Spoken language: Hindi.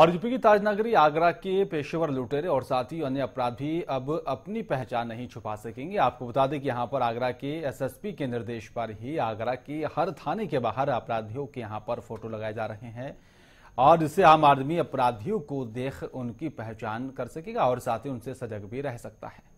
और यूपी की ताजनगरी आगरा के पेशेवर लुटेरे और साथ ही अन्य अपराधी अब अपनी पहचान नहीं छुपा सकेंगे आपको बता दें कि यहां पर आगरा के एसएसपी के निर्देश पर ही आगरा के हर थाने के बाहर अपराधियों के यहां पर फोटो लगाए जा रहे हैं और इससे आम आदमी अपराधियों को देख उनकी पहचान कर सकेगा और साथ ही उनसे सजग भी रह सकता है